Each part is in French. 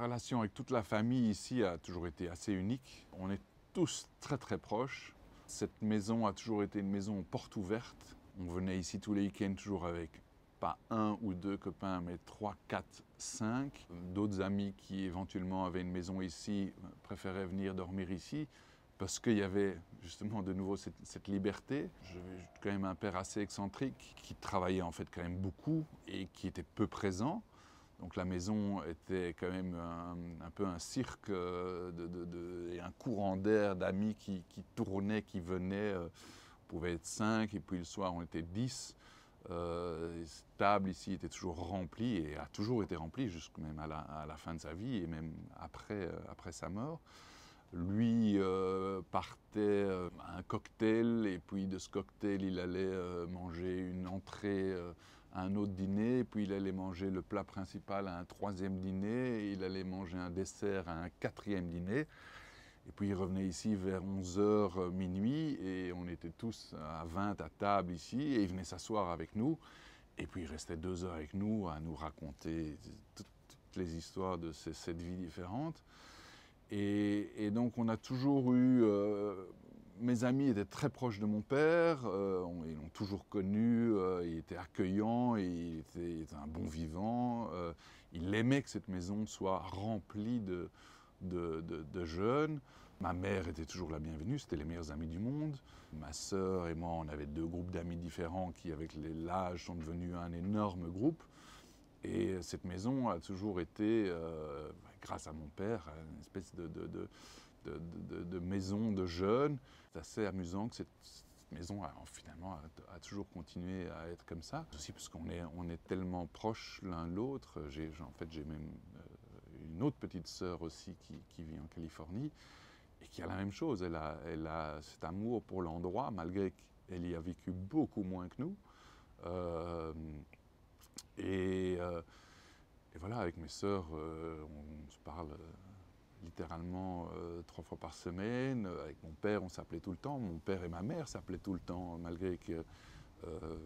La relation avec toute la famille ici a toujours été assez unique. On est tous très très proches. Cette maison a toujours été une maison porte ouverte. On venait ici tous les week-ends toujours avec pas un ou deux copains, mais trois, quatre, cinq. D'autres amis qui éventuellement avaient une maison ici préféraient venir dormir ici parce qu'il y avait justement de nouveau cette, cette liberté. J'avais quand même un père assez excentrique qui travaillait en fait quand même beaucoup et qui était peu présent. Donc la maison était quand même un, peu un cirque euh, de, et un courant d'air d'amis qui, qui tournaient, qui venaient. Euh, on pouvait être cinq et puis le soir on était dix. Euh, cette table ici était toujours remplie et a toujours été remplie jusqu'à même à la, fin de sa vie et même après, euh, après sa mort. Lui partait un cocktail et puis de ce cocktail il allait manger une entrée un autre dîner, puis il allait manger le plat principal à un troisième dîner, il allait manger un dessert à un quatrième dîner. Et puis il revenait ici vers 11h euh, minuit, et on était tous à 20 à table ici, et il venait s'asseoir avec nous, et puis il restait deux heures avec nous à nous raconter toutes les histoires de ces sept vies différentes. Et, donc on a toujours eu... Euh, mes amis étaient très proches de mon père, euh, ils l'ont toujours connu, euh, il était accueillant, il était, un bon vivant, euh, il aimait que cette maison soit remplie de, de, jeunes. Ma mère était toujours la bienvenue, c'était les meilleurs amis du monde. Ma sœur et moi, on avait deux groupes d'amis différents qui, avec l'âge, sont devenus un énorme groupe. Et cette maison a toujours été, bah, grâce à mon père, hein, une espèce de de, maisons de maison de jeunes. C'est assez amusant que cette, maison a, finalement a, toujours continué à être comme ça. Aussi parce qu'on est, on est tellement proches l'un de l'autre. J'ai, en fait, j'ai même euh, une autre petite sœur aussi qui, qui vit en Californie et qui a la même chose. Elle a, elle a cet amour pour l'endroit, malgré qu'elle y a vécu beaucoup moins que nous. Euh, euh, et, voilà, avec mes sœurs, on, se parle littéralement euh, trois fois par semaine. Euh, avec mon père, on s'appelait tout le temps. Mon père et ma mère s'appelaient tout le temps, malgré que euh,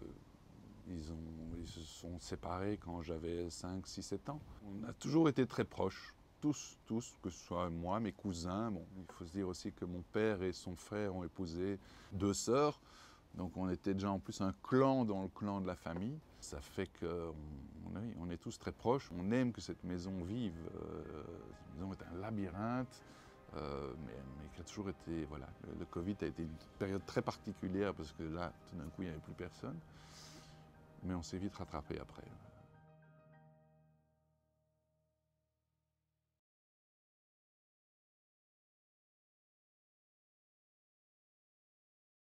ils, ont, ils, se sont séparés quand j'avais 5, 6, 7 ans. On a toujours été très proches, tous, tous, que ce soit moi, mes cousins. Bon, il faut se dire aussi que mon père et son frère ont épousé deux sœurs. Donc on était déjà en plus un clan dans le clan de la famille. Ça fait qu'on on, est tous très proches. On aime que cette maison vive est un labyrinthe, euh, mais, qui a toujours été. Voilà, le, le, Covid a été une période très particulière parce que là, tout d'un coup, il n'y avait plus personne. Mais on s'est vite rattrapé après.